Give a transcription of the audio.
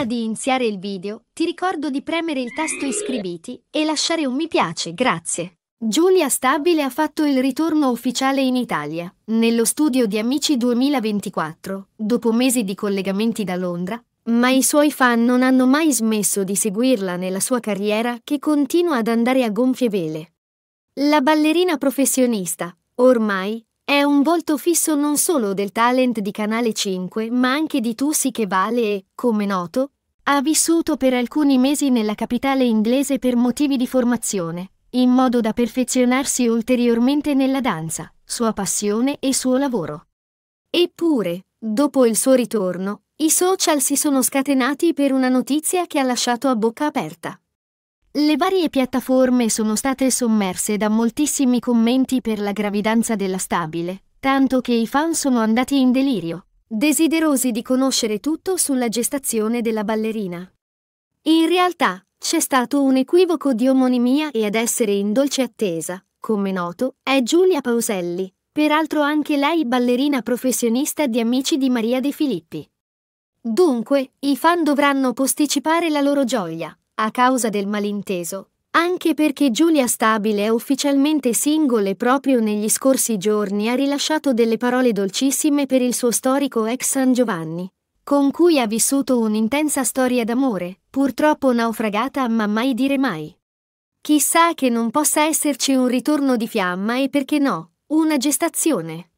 Prima di iniziare il video, ti ricordo di premere il tasto iscriviti e lasciare un mi piace, grazie. Giulia Stabile ha fatto il ritorno ufficiale in Italia, nello studio di Amici 2024, dopo mesi di collegamenti da Londra, ma i suoi fan non hanno mai smesso di seguirla nella sua carriera che continua ad andare a gonfie vele. La ballerina professionista, ormai, è un volto fisso non solo del talent di Canale 5, ma anche di Tussi che vale e, come noto, ha vissuto per alcuni mesi nella capitale inglese per motivi di formazione, in modo da perfezionarsi ulteriormente nella danza, sua passione e suo lavoro. Eppure, dopo il suo ritorno, i social si sono scatenati per una notizia che ha lasciato a bocca aperta. Le varie piattaforme sono state sommerse da moltissimi commenti per la gravidanza della stabile, tanto che i fan sono andati in delirio, desiderosi di conoscere tutto sulla gestazione della ballerina. In realtà c'è stato un equivoco di omonimia e ad essere in dolce attesa, come noto, è Giulia Pauselli, peraltro anche lei ballerina professionista di Amici di Maria De Filippi. Dunque, i fan dovranno posticipare la loro gioia, a causa del malinteso, anche perché Giulia Stabile è ufficialmente single e proprio negli scorsi giorni ha rilasciato delle parole dolcissime per il suo storico ex San Giovanni, con cui ha vissuto un'intensa storia d'amore, purtroppo naufragata ma mai dire mai. Chissà che non possa esserci un ritorno di fiamma e perché no, una gestazione.